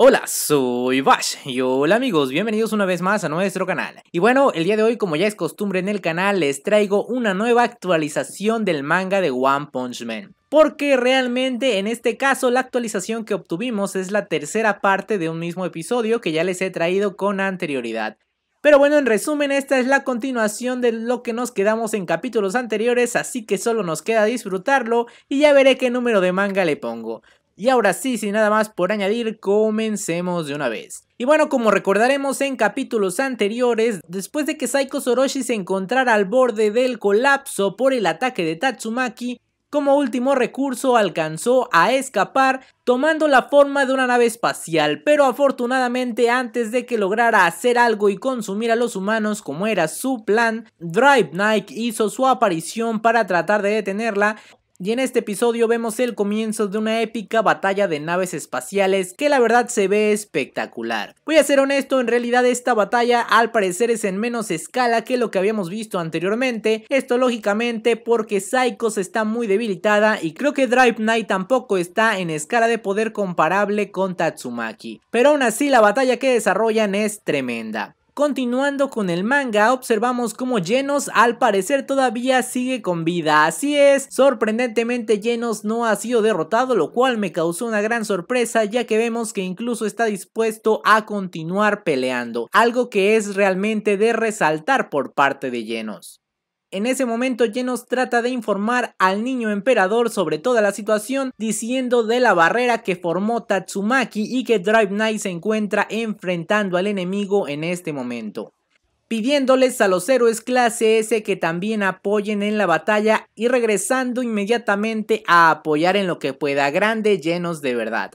Hola, soy Bash y hola amigos, bienvenidos una vez más a nuestro canal. Y bueno, el día de hoy como ya es costumbre en el canal les traigo una nueva actualización del manga de One Punch Man. Porque realmente en este caso la actualización que obtuvimos es la tercera parte de un mismo episodio que ya les he traído con anterioridad. Pero bueno, en resumen, esta es la continuación de lo que nos quedamos en capítulos anteriores, así que solo nos queda disfrutarlo y ya veré qué número de manga le pongo. Y ahora sí, sin nada más por añadir, comencemos de una vez. Y bueno, como recordaremos en capítulos anteriores, después de que Saiko Soroshi se encontrara al borde del colapso por el ataque de Tatsumaki, como último recurso alcanzó a escapar tomando la forma de una nave espacial, pero afortunadamente antes de que lograra hacer algo y consumir a los humanos como era su plan, Drive Nike hizo su aparición para tratar de detenerla y en este episodio vemos el comienzo de una épica batalla de naves espaciales que la verdad se ve espectacular. Voy a ser honesto, en realidad esta batalla al parecer es en menos escala que lo que habíamos visto anteriormente, esto lógicamente porque Psychos está muy debilitada y creo que Drive Knight tampoco está en escala de poder comparable con Tatsumaki. Pero aún así la batalla que desarrollan es tremenda. Continuando con el manga, observamos cómo Genos al parecer todavía sigue con vida, así es, sorprendentemente Genos no ha sido derrotado, lo cual me causó una gran sorpresa ya que vemos que incluso está dispuesto a continuar peleando, algo que es realmente de resaltar por parte de Genos. En ese momento Genos trata de informar al niño emperador sobre toda la situación diciendo de la barrera que formó Tatsumaki y que Drive Knight se encuentra enfrentando al enemigo en este momento pidiéndoles a los héroes clase S que también apoyen en la batalla y regresando inmediatamente a apoyar en lo que pueda grande Genos de verdad.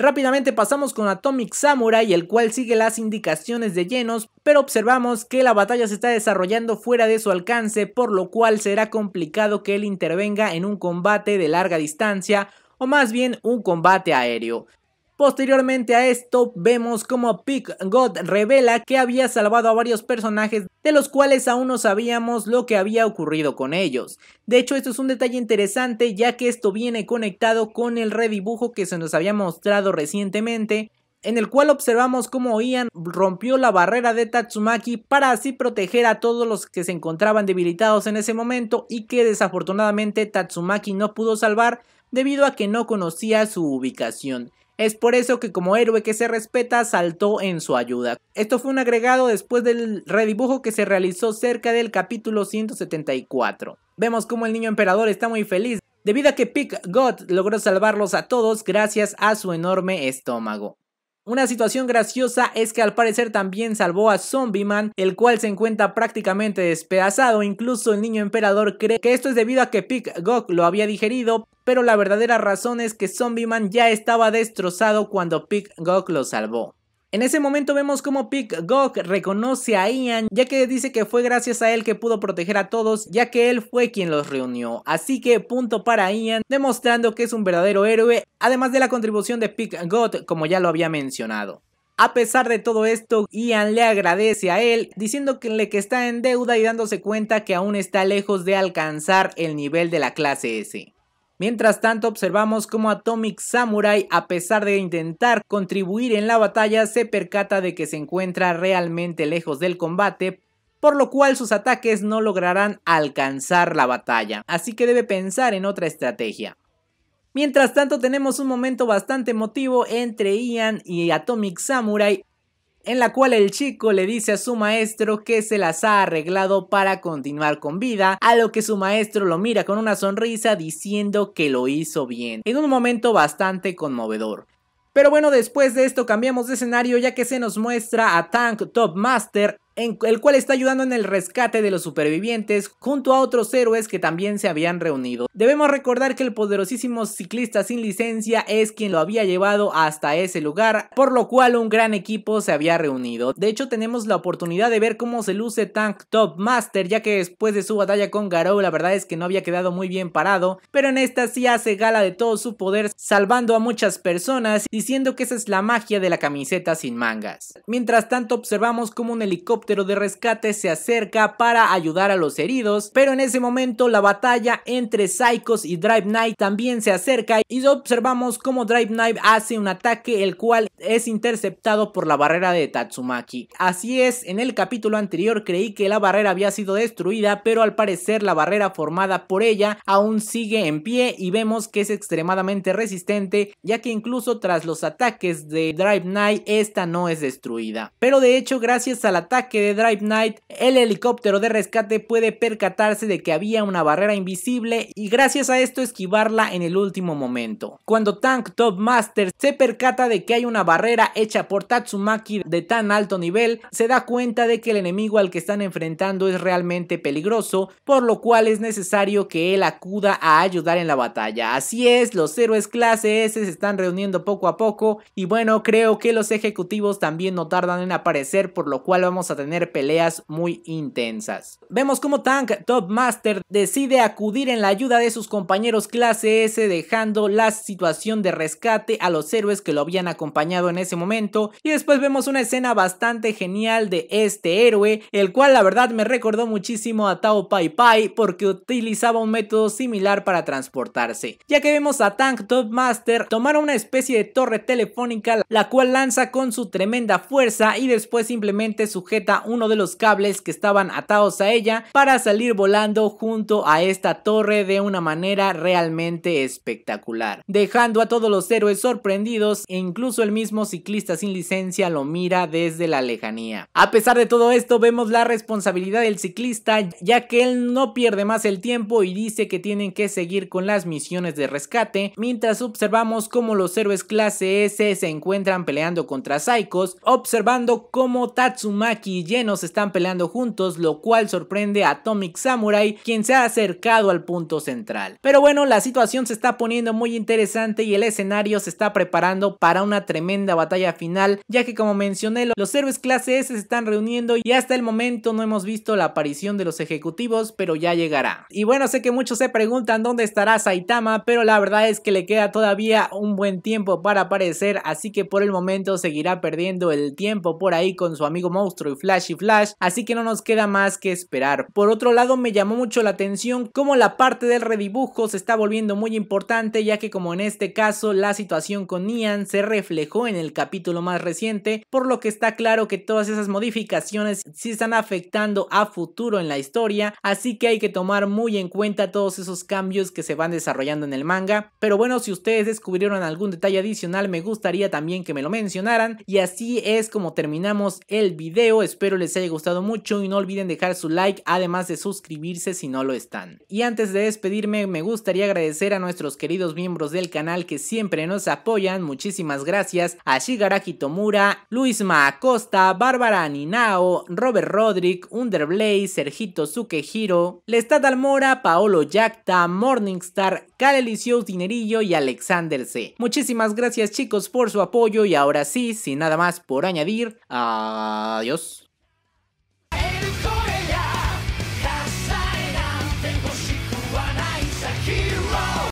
Rápidamente pasamos con Atomic Samurai, el cual sigue las indicaciones de Llenos, pero observamos que la batalla se está desarrollando fuera de su alcance, por lo cual será complicado que él intervenga en un combate de larga distancia o más bien un combate aéreo. Posteriormente a esto, vemos como Pig God revela que había salvado a varios personajes de los cuales aún no sabíamos lo que había ocurrido con ellos. De hecho, esto es un detalle interesante ya que esto viene conectado con el redibujo que se nos había mostrado recientemente en el cual observamos cómo Ian rompió la barrera de Tatsumaki para así proteger a todos los que se encontraban debilitados en ese momento y que desafortunadamente Tatsumaki no pudo salvar debido a que no conocía su ubicación. Es por eso que como héroe que se respeta saltó en su ayuda. Esto fue un agregado después del redibujo que se realizó cerca del capítulo 174. Vemos como el niño emperador está muy feliz debido a que Pick God logró salvarlos a todos gracias a su enorme estómago. Una situación graciosa es que al parecer también salvó a Zombie Man, el cual se encuentra prácticamente despedazado. Incluso el niño emperador cree que esto es debido a que Pick God lo había digerido, pero la verdadera razón es que Zombie Man ya estaba destrozado cuando Pig Gok lo salvó. En ese momento vemos cómo Pig Gok reconoce a Ian, ya que dice que fue gracias a él que pudo proteger a todos, ya que él fue quien los reunió. Así que punto para Ian, demostrando que es un verdadero héroe, además de la contribución de Pig Gok, como ya lo había mencionado. A pesar de todo esto, Ian le agradece a él, diciéndole que está en deuda y dándose cuenta que aún está lejos de alcanzar el nivel de la clase S. Mientras tanto, observamos cómo Atomic Samurai, a pesar de intentar contribuir en la batalla, se percata de que se encuentra realmente lejos del combate, por lo cual sus ataques no lograrán alcanzar la batalla, así que debe pensar en otra estrategia. Mientras tanto tenemos un momento bastante emotivo entre Ian y Atomic Samurai en la cual el chico le dice a su maestro que se las ha arreglado para continuar con vida, a lo que su maestro lo mira con una sonrisa diciendo que lo hizo bien, en un momento bastante conmovedor. Pero bueno, después de esto cambiamos de escenario ya que se nos muestra a Tank Top Master el cual está ayudando en el rescate de los supervivientes junto a otros héroes que también se habían reunido. Debemos recordar que el poderosísimo ciclista sin licencia es quien lo había llevado hasta ese lugar, por lo cual un gran equipo se había reunido. De hecho tenemos la oportunidad de ver cómo se luce Tank Top Master, ya que después de su batalla con Garou la verdad es que no había quedado muy bien parado, pero en esta sí hace gala de todo su poder salvando a muchas personas, diciendo que esa es la magia de la camiseta sin mangas. Mientras tanto observamos como un helicóptero de rescate se acerca para ayudar a los heridos, pero en ese momento la batalla entre Psychos y Drive Knight también se acerca y observamos cómo Drive Knight hace un ataque el cual es interceptado por la barrera de Tatsumaki. Así es, en el capítulo anterior creí que la barrera había sido destruida, pero al parecer la barrera formada por ella aún sigue en pie y vemos que es extremadamente resistente, ya que incluso tras los ataques de Drive Knight esta no es destruida. Pero de hecho, gracias al ataque de Drive Knight, el helicóptero de rescate puede percatarse de que había una barrera invisible y gracias a esto esquivarla en el último momento. Cuando Tank Top Master se percata de que hay una barrera hecha por Tatsumaki de tan alto nivel, se da cuenta de que el enemigo al que están enfrentando es realmente peligroso, por lo cual es necesario que él acuda a ayudar en la batalla. Así es, los héroes clase S se están reuniendo poco a poco y bueno, creo que los ejecutivos también no tardan en aparecer, por lo cual vamos a tener tener peleas muy intensas. Vemos como Tank Top Master decide acudir en la ayuda de sus compañeros clase S dejando la situación de rescate a los héroes que lo habían acompañado en ese momento y después vemos una escena bastante genial de este héroe el cual la verdad me recordó muchísimo a Tao Pai Pai porque utilizaba un método similar para transportarse ya que vemos a Tank Top Master tomar una especie de torre telefónica la cual lanza con su tremenda fuerza y después simplemente sujeta uno de los cables que estaban atados a ella para salir volando junto a esta torre de una manera realmente espectacular, dejando a todos los héroes sorprendidos e incluso el mismo ciclista sin licencia lo mira desde la lejanía. A pesar de todo esto vemos la responsabilidad del ciclista ya que él no pierde más el tiempo y dice que tienen que seguir con las misiones de rescate mientras observamos cómo los héroes clase S se encuentran peleando contra Psychos, observando cómo Tatsumaki y llenos están peleando juntos, lo cual sorprende a Atomic Samurai, quien se ha acercado al punto central. Pero bueno, la situación se está poniendo muy interesante y el escenario se está preparando para una tremenda batalla final, ya que como mencioné, los héroes clase S se están reuniendo y hasta el momento no hemos visto la aparición de los ejecutivos, pero ya llegará. Y bueno, sé que muchos se preguntan dónde estará Saitama, pero la verdad es que le queda todavía un buen tiempo para aparecer, así que por el momento seguirá perdiendo el tiempo por ahí con su amigo monstruo y Flash y Flash, así que no nos queda más que esperar. Por otro lado, me llamó mucho la atención cómo la parte del redibujo se está volviendo muy importante, ya que como en este caso, la situación con Nian se reflejó en el capítulo más reciente, por lo que está claro que todas esas modificaciones sí están afectando a futuro en la historia, así que hay que tomar muy en cuenta todos esos cambios que se van desarrollando en el manga. Pero bueno, si ustedes descubrieron algún detalle adicional, me gustaría también que me lo mencionaran. Y así es como terminamos el video espero les haya gustado mucho y no olviden dejar su like además de suscribirse si no lo están. Y antes de despedirme me gustaría agradecer a nuestros queridos miembros del canal que siempre nos apoyan, muchísimas gracias a Shigaraki Tomura, Luis Acosta, Bárbara Aninao, Robert Rodrick, Underblaze, Sergito Sukehiro, Lestat Almora, Paolo Yacta, Morningstar, Calelicious Dinerillo y Alexander C. Muchísimas gracias chicos por su apoyo y ahora sí, sin nada más por añadir, adiós.